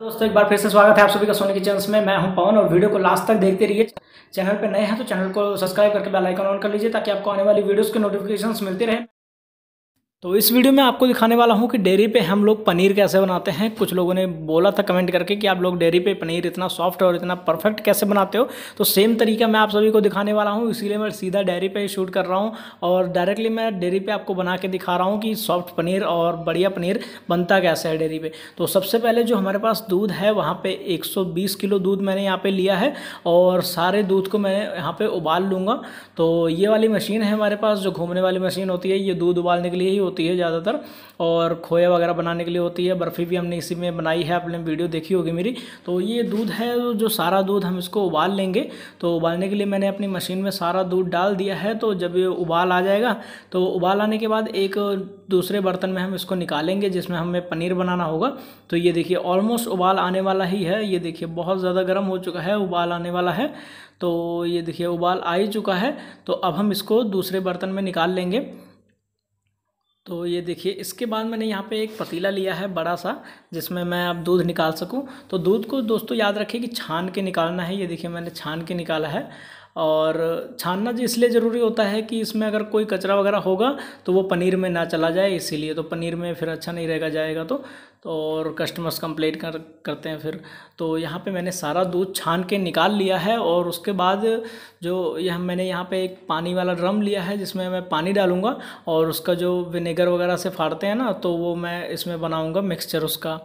दोस्तों एक बार फिर से स्वागत है आप सभी का सोनी चैनल में मैं हूं पवन और वीडियो को लास्ट तक देखते रहिए चैनल पर नए हैं तो चैनल को सब्सक्राइब करके बेल आइकन ऑन कर लीजिए ताकि आपको आने वाली वीडियोस के नोटिफिकेशंस मिलते रहे तो इस वीडियो में आपको दिखाने वाला हूँ कि डेयरी पे हम लोग पनीर कैसे बनाते हैं कुछ लोगों ने बोला था कमेंट करके कि आप लोग डेयरी पे पनीर इतना सॉफ्ट और इतना परफेक्ट कैसे बनाते हो तो सेम तरीका मैं आप सभी को दिखाने वाला हूँ इसीलिए मैं सीधा डेयरी पे शूट कर रहा हूँ और डायरेक्टली मैं डेयरी पर आपको बना के दिखा रहा हूँ कि सॉफ्ट पनीर और बढ़िया पनीर बनता कैसे है डेयरी पर तो सबसे पहले जो हमारे पास दूध है वहाँ पर एक किलो दूध मैंने यहाँ पर लिया है और सारे दूध को मैं यहाँ पर उबाल लूँगा तो ये वाली मशीन है हमारे पास जो घूमने वाली मशीन होती है ये दूध उबालने के लिए ही होती है ज़्यादातर और खोया वगैरह बनाने के लिए होती है बर्फ़ी भी हमने इसी में बनाई है आपने वीडियो देखी होगी मेरी तो ये दूध है जो सारा दूध हम इसको उबाल लेंगे तो उबालने के लिए मैंने अपनी मशीन में सारा दूध डाल दिया है तो जब ये उबाल आ जाएगा तो उबाल आने के बाद एक दूसरे बर्तन में हम इसको निकालेंगे जिसमें हमें पनीर बनाना होगा तो ये देखिए ऑलमोस्ट उबाल आने वाला ही है ये देखिए बहुत ज़्यादा गर्म हो चुका है उबाल आने वाला है तो ये देखिए उबाल आ ही चुका है तो अब हम इसको दूसरे बर्तन में निकाल लेंगे तो ये देखिए इसके बाद मैंने यहाँ पे एक पतीला लिया है बड़ा सा जिसमें मैं अब दूध निकाल सकूँ तो दूध को दोस्तों याद रखिए कि छान के निकालना है ये देखिए मैंने छान के निकाला है और छानना जी इसलिए ज़रूरी होता है कि इसमें अगर कोई कचरा वगैरह होगा तो वो पनीर में ना चला जाए इसीलिए तो पनीर में फिर अच्छा नहीं रहेगा जाएगा तो, तो और कस्टमर्स कंप्लेंट कर करते हैं फिर तो यहाँ पे मैंने सारा दूध छान के निकाल लिया है और उसके बाद जो यह मैंने यहाँ पे एक पानी वाला ड्रम लिया है जिसमें मैं पानी डालूँगा और उसका जो विनेगर वगैरह से फाड़ते हैं ना तो वो मैं इसमें बनाऊँगा मिक्सचर उसका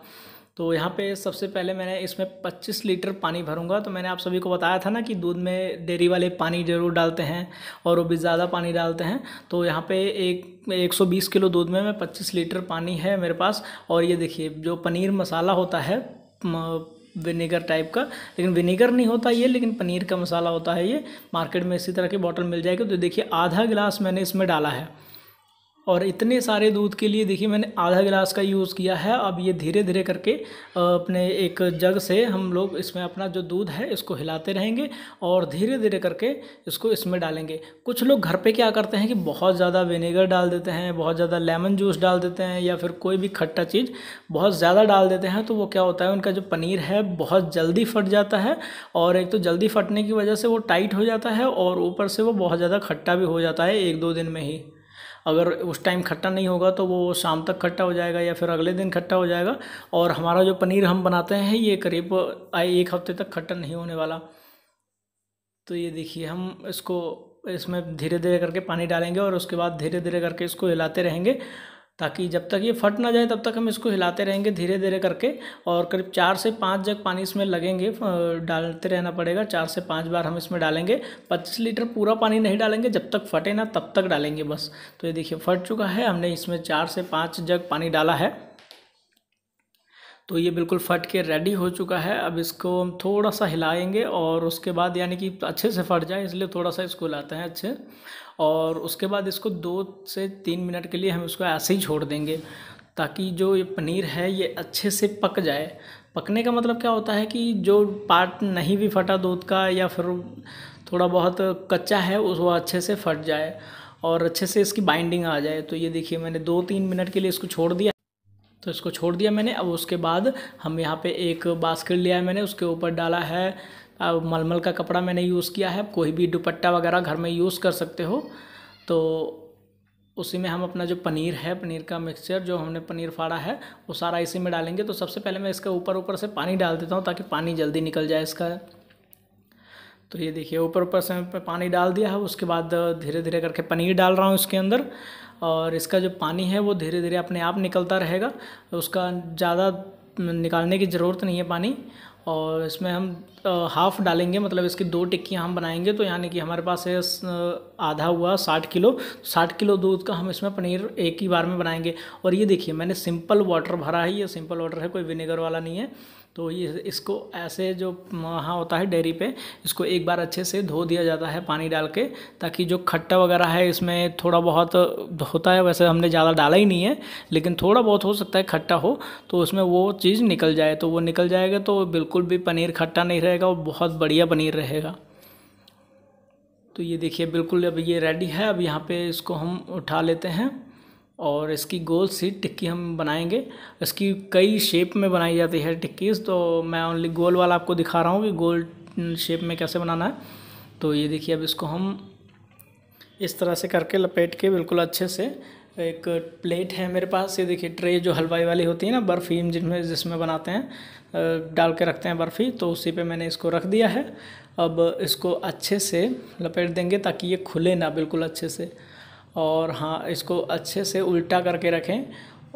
तो यहाँ पे सबसे पहले मैंने इसमें 25 लीटर पानी भरूंगा तो मैंने आप सभी को बताया था ना कि दूध में डेयरी वाले पानी ज़रूर डालते हैं और वो भी ज़्यादा पानी डालते हैं तो यहाँ पे एक 120 किलो दूध में मैं 25 लीटर पानी है मेरे पास और ये देखिए जो पनीर मसाला होता है विनेगर टाइप का लेकिन विनेगर नहीं होता ये लेकिन पनीर का मसाला होता है ये मार्केट में इसी तरह की बॉटल मिल जाएगी तो देखिए आधा गिलास मैंने इसमें डाला है और इतने सारे दूध के लिए देखिए मैंने आधा गिलास का यूज़ किया है अब ये धीरे धीरे करके अपने एक जग से हम लोग इसमें अपना जो दूध है इसको हिलाते रहेंगे और धीरे धीरे करके इसको इसमें डालेंगे कुछ लोग घर पे क्या करते हैं कि बहुत ज़्यादा विनेगर डाल देते हैं बहुत ज़्यादा लेमन जूस डाल देते हैं या फिर कोई भी खट्टा चीज़ बहुत ज़्यादा डाल देते हैं तो वो क्या होता है उनका जो पनीर है बहुत जल्दी फट जाता है और एक तो जल्दी फटने की वजह से वो टाइट हो जाता है और ऊपर से वो बहुत ज़्यादा खट्टा भी हो जाता है एक दो दिन में ही अगर उस टाइम खट्टा नहीं होगा तो वो शाम तक खट्टा हो जाएगा या फिर अगले दिन खट्टा हो जाएगा और हमारा जो पनीर हम बनाते हैं ये करीब एक हफ्ते तक खट्टा नहीं होने वाला तो ये देखिए हम इसको इसमें धीरे धीरे करके पानी डालेंगे और उसके बाद धीरे धीरे करके इसको हिलाते रहेंगे ताकि जब तक ये फट ना जाए तब तक हम इसको हिलाते रहेंगे धीरे धीरे करके और करीब चार से पाँच जग पानी इसमें लगेंगे डालते रहना पड़ेगा चार से पाँच बार हम इसमें डालेंगे पच्चीस लीटर पूरा पानी नहीं डालेंगे जब तक फटे ना तब तक डालेंगे बस तो ये देखिए फट चुका है हमने इसमें चार से पाँच जग पानी डाला है तो ये बिल्कुल फट के रेडी हो चुका है अब इसको हम थोड़ा सा हिलाएंगे और उसके बाद यानी कि अच्छे से फट जाए इसलिए थोड़ा सा इसको हिलाते हैं अच्छे और उसके बाद इसको दो से तीन मिनट के लिए हम इसको ऐसे ही छोड़ देंगे ताकि जो ये पनीर है ये अच्छे से पक जाए पकने का मतलब क्या होता है कि जो पार्ट नहीं भी फटा दूध का या फिर थोड़ा बहुत कच्चा है उस वो अच्छे से फट जाए और अच्छे से इसकी बाइंडिंग आ जाए तो ये देखिए मैंने दो तीन मिनट के लिए इसको छोड़ दिया तो इसको छोड़ दिया मैंने अब उसके बाद हम यहाँ पे एक बास्केट लिया है मैंने उसके ऊपर डाला है अब मलमल का कपड़ा मैंने यूज़ किया है कोई भी दुपट्टा वगैरह घर में यूज़ कर सकते हो तो उसी में हम अपना जो पनीर है पनीर का मिक्सचर जो हमने पनीर फाड़ा है वो सारा इसी में डालेंगे तो सबसे पहले मैं इसके ऊपर ऊपर से पानी डाल देता हूँ ताकि पानी जल्दी निकल जाए इसका तो ये देखिए ऊपर ऊपर से पानी डाल दिया है उसके बाद धीरे धीरे करके पनीर डाल रहा हूँ इसके अंदर और इसका जो पानी है वो धीरे धीरे अपने आप निकलता रहेगा उसका ज़्यादा निकालने की ज़रूरत नहीं है पानी और इसमें हम हाफ़ डालेंगे मतलब इसकी दो टिक्कियाँ हम बनाएंगे तो यानी कि हमारे पास है आधा हुआ साठ किलो साठ किलो दूध का हम इसमें पनीर एक ही बार में बनाएंगे और ये देखिए मैंने सिंपल वाटर भरा है ये सिंपल वाटर है कोई विनेगर वाला नहीं है तो ये इसको ऐसे जो वहाँ होता है डेयरी पे इसको एक बार अच्छे से धो दिया जाता है पानी डाल के ताकि जो खट्टा वगैरह है इसमें थोड़ा बहुत होता है वैसे हमने ज़्यादा डाला ही नहीं है लेकिन थोड़ा बहुत हो सकता है खट्टा हो तो उसमें वो चीज़ निकल जाए तो वो निकल जाएगा तो बिल्कुल भी पनीर खट्टा नहीं रहेगा और बहुत बढ़िया पनीर रहेगा तो ये देखिए बिल्कुल अब ये रेडी है अब यहाँ पे इसको हम उठा लेते हैं और इसकी गोल सी टिक्की हम बनाएंगे इसकी कई शेप में बनाई जाती है टिक्की तो मैं ओनली गोल वाला आपको दिखा रहा हूँ कि गोल शेप में कैसे बनाना है तो ये देखिए अब इसको हम इस तरह से करके लपेट के बिल्कुल अच्छे से एक प्लेट है मेरे पास ये देखिए ट्रे जो हलवाई वाली होती है ना बर्फ़ी जिनमें जिसमें बनाते हैं डाल के रखते हैं बर्फ़ी तो उसी पे मैंने इसको रख दिया है अब इसको अच्छे से लपेट देंगे ताकि ये खुले ना बिल्कुल अच्छे से और हाँ इसको अच्छे से उल्टा करके रखें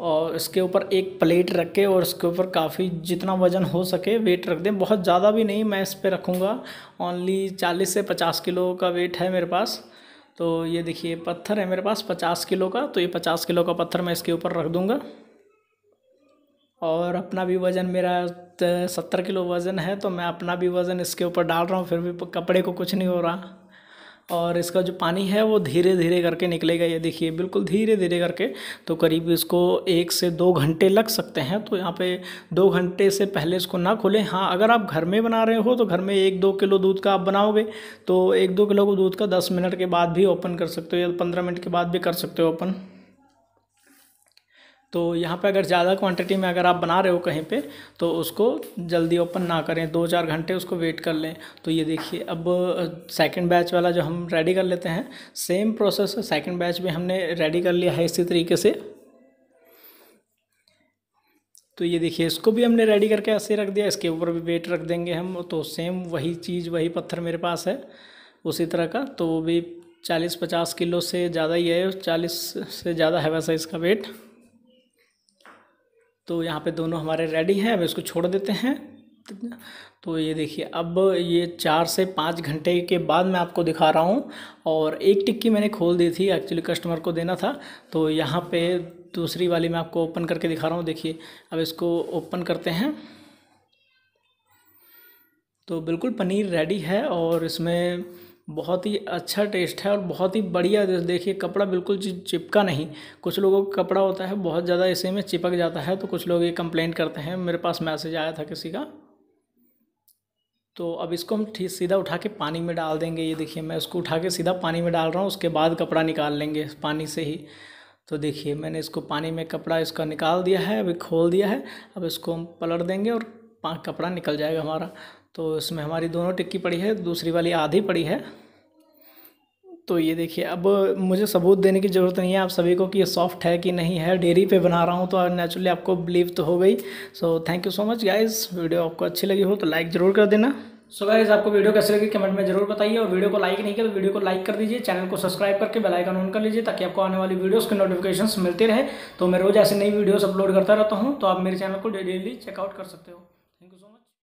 और इसके ऊपर एक प्लेट रखें और इसके ऊपर काफ़ी जितना वज़न हो सके वेट रख दें बहुत ज़्यादा भी नहीं मैं इस पर रखूँगा ओनली चालीस से पचास किलो का वेट है मेरे पास तो ये देखिए पत्थर है मेरे पास पचास किलो का तो ये पचास किलो का पत्थर मैं इसके ऊपर रख दूँगा और अपना भी वज़न मेरा सत्तर किलो वज़न है तो मैं अपना भी वज़न इसके ऊपर डाल रहा हूँ फिर भी कपड़े को कुछ नहीं हो रहा और इसका जो पानी है वो धीरे धीरे करके निकलेगा ये देखिए बिल्कुल धीरे धीरे करके तो करीब इसको एक से दो घंटे लग सकते हैं तो यहाँ पे दो घंटे से पहले इसको ना खोलें हाँ अगर आप घर में बना रहे हो तो घर में एक दो किलो दूध का आप बनाओगे तो एक दो किलो दूध का दस मिनट के बाद भी ओपन कर सकते हो या पंद्रह मिनट के बाद भी कर सकते हो ओपन तो यहाँ पे अगर ज़्यादा क्वांटिटी में अगर आप बना रहे हो कहीं पे तो उसको जल्दी ओपन ना करें दो चार घंटे उसको वेट कर लें तो ये देखिए अब सेकंड बैच वाला जो हम रेडी कर लेते हैं सेम प्रोसेस सेकंड बैच भी हमने रेडी कर लिया है इसी तरीके से तो ये देखिए इसको भी हमने रेडी करके ऐसे रख दिया इसके ऊपर भी वेट रख देंगे हम तो सेम वही चीज़ वही पत्थर मेरे पास है उसी तरह का तो वो भी चालीस पचास किलो से ज़्यादा ही है चालीस से ज़्यादा है वैसा इसका वेट तो यहाँ पे दोनों हमारे रेडी हैं अब इसको छोड़ देते हैं तो ये देखिए अब ये चार से पाँच घंटे के बाद मैं आपको दिखा रहा हूँ और एक टिक्की मैंने खोल दी थी एक्चुअली कस्टमर को देना था तो यहाँ पे दूसरी वाली मैं आपको ओपन करके दिखा रहा हूँ देखिए अब इसको ओपन करते हैं तो बिल्कुल पनीर रेडी है और इसमें बहुत ही अच्छा टेस्ट है और बहुत ही बढ़िया देखिए कपड़ा बिल्कुल चिपका नहीं कुछ लोगों का कपड़ा होता है बहुत ज़्यादा इसी में चिपक जाता है तो कुछ लोग ये कंप्लेंट करते हैं मेरे पास मैसेज आया था किसी का तो अब इसको हम ठीक सीधा उठा के पानी में डाल देंगे ये देखिए मैं उसको उठा के सीधा पानी में डाल रहा हूँ उसके बाद कपड़ा निकाल लेंगे पानी से ही तो देखिए मैंने इसको पानी में कपड़ा इसका निकाल दिया है अभी खोल दिया है अब इसको हम पलट देंगे और कपड़ा निकल जाएगा हमारा तो इसमें हमारी दोनों टिक्की पड़ी है दूसरी वाली आधी पड़ी है तो ये देखिए अब मुझे सबूत देने की ज़रूरत नहीं है आप सभी को कि ये सॉफ्ट है कि नहीं है डेयरी पे बना रहा हूँ तो नेचुरली आपको बिलीव तो हो गई so thank you so much guys video आपको अच्छी लगी हो तो लाइक ज़रूर कर देना सो so गाइस आपको वीडियो कैसे लगी कमेंट में जरूर बताइए और वीडियो को लाइक नहीं किया तो वीडियो को लाइक कर दीजिए चैनल को सब्सक्राइब करके बेलाइकन ऑन कर लीजिए ताकि आपको आने वाली वीडियोज़ के नोटिफिकेशन मिलते रहे तो मैं रोज़ ऐसे नई वीडियोज़ अपलोड करता रहता हूँ तो आप मेरे चैनल को डेली चेकआउट कर सकते हो